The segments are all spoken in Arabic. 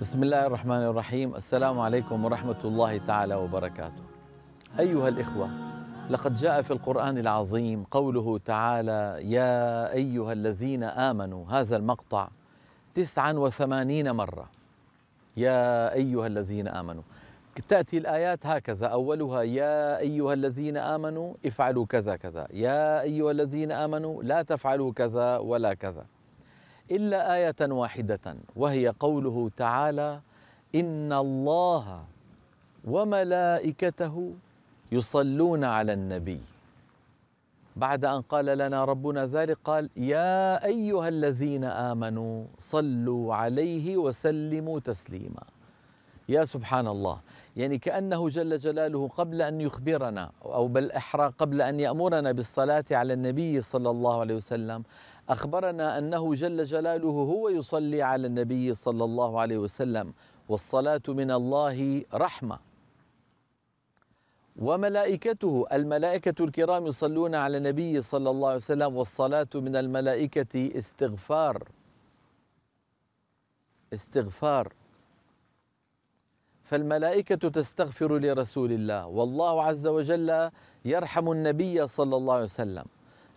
بسم الله الرحمن الرحيم السلام عليكم ورحمة الله تعالى وبركاته أيها الإخوة لقد جاء في القرآن العظيم قوله تعالى يا أيها الذين آمنوا هذا المقطع تسعا وثمانين مرة يا أيها الذين آمنوا تأتي الآيات هكذا أولها يا أيها الذين آمنوا افعلوا كذا كذا يا أيها الذين آمنوا لا تفعلوا كذا ولا كذا إلا آية واحدة وهي قوله تعالى إن الله وملائكته يصلون على النبي بعد أن قال لنا ربنا ذلك قال يا أيها الذين آمنوا صلوا عليه وسلموا تسليماً يا سبحان الله يعني كأنه جل جلاله قبل أن يخبرنا أو بالأحرى قبل أن يأمرنا بالصلاة على النبي صلى الله عليه وسلم أخبرنا أنه جل جلاله هو يصلي على النبي صلى الله عليه وسلم والصلاة من الله رحمة وملائكته الملائكة الكرام يصلون على النبي صلى الله عليه وسلم والصلاة من الملائكة استغفار استغفار فالملائكة تستغفر لرسول الله والله عز وجل يرحم النبي صلى الله عليه وسلم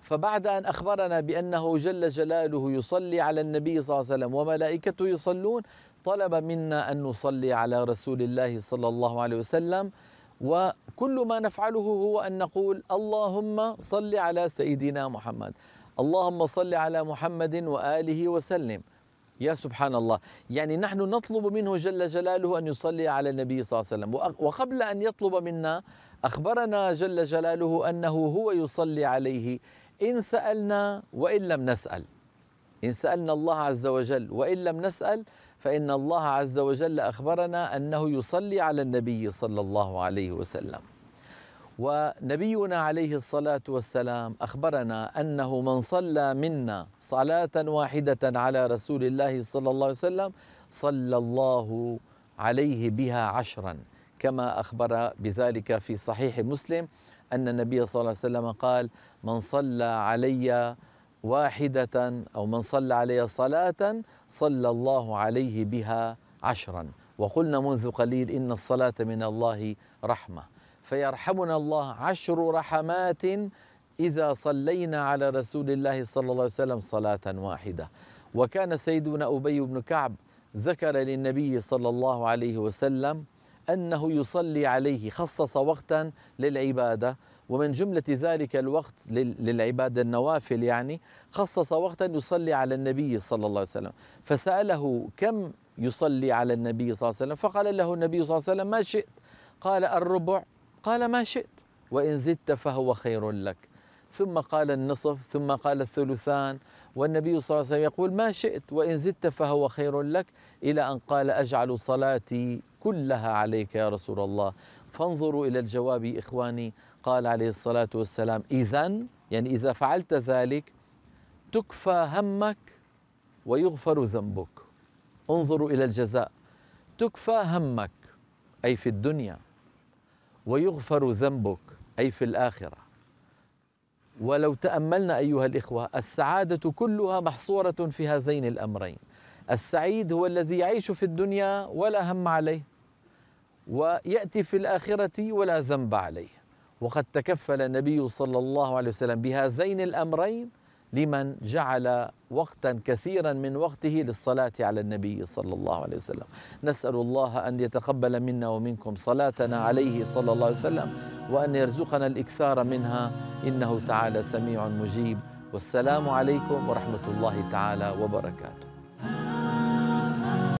فبعد أن أخبرنا بأنه جل جلاله يصلي على النبي صلى الله عليه وسلم وملائكته يصلون طلب منا أن نصلي على رسول الله صلى الله عليه وسلم وكل ما نفعله هو أن نقول اللهم صل على سيدنا محمد اللهم صل على محمد وآله وسلم يا سبحان الله يعني نحن نطلب منه جل جلاله أن يصلي على النبي صلى الله عليه وسلم وقبل أن يطلب منا أخبرنا جل جلاله أنه هو يصلي عليه إن سألنا وإن لم نسأل إن سألنا الله عز وجل وإن لم نسأل فإن الله عز وجل أخبرنا أنه يصلي على النبي صلى الله عليه وسلم ونبينا عليه الصلاه والسلام اخبرنا انه من صلى منا صلاه واحده على رسول الله صلى الله عليه وسلم صلى الله عليه بها عشرا كما اخبر بذلك في صحيح مسلم ان النبي صلى الله عليه وسلم قال من صلى علي واحده او من صلى علي صلاه صلى الله عليه بها عشرا وقلنا منذ قليل ان الصلاه من الله رحمه فيرحمنا الله عشر رحمات إذا صلينا على رسول الله صلى الله عليه وسلم صلاة واحدة وكان سيدنا أبي بن كعب ذكر للنبي صلى الله عليه وسلم أنه يصلي عليه خصص وقتا للعبادة ومن جملة ذلك الوقت للعبادة النوافل يعني خصص وقتا يصلي على النبي صلى الله عليه وسلم فسأله كم يصلي على النبي صلى الله عليه وسلم فقال له النبي صلى الله عليه وسلم ما شئت قال الربع قال ما شئت وإن زدت فهو خير لك ثم قال النصف ثم قال الثلثان والنبي صلى الله عليه وسلم يقول ما شئت وإن زدت فهو خير لك إلى أن قال أجعل صلاتي كلها عليك يا رسول الله فانظروا إلى الجواب إخواني قال عليه الصلاة والسلام إذا يعني إذا فعلت ذلك تكفى همك ويغفر ذنبك انظروا إلى الجزاء تكفى همك أي في الدنيا ويغفر ذنبك أي في الآخرة ولو تأملنا أيها الإخوة السعادة كلها محصورة في هذين الأمرين السعيد هو الذي يعيش في الدنيا ولا هم عليه ويأتي في الآخرة ولا ذنب عليه وقد تكفل النبي صلى الله عليه وسلم بهذين الأمرين لمن جعل وقتا كثيرا من وقته للصلاه على النبي صلى الله عليه وسلم نسال الله ان يتقبل منا ومنكم صلاتنا عليه صلى الله عليه وسلم وان يرزقنا الاكثار منها انه تعالى سميع مجيب والسلام عليكم ورحمه الله تعالى وبركاته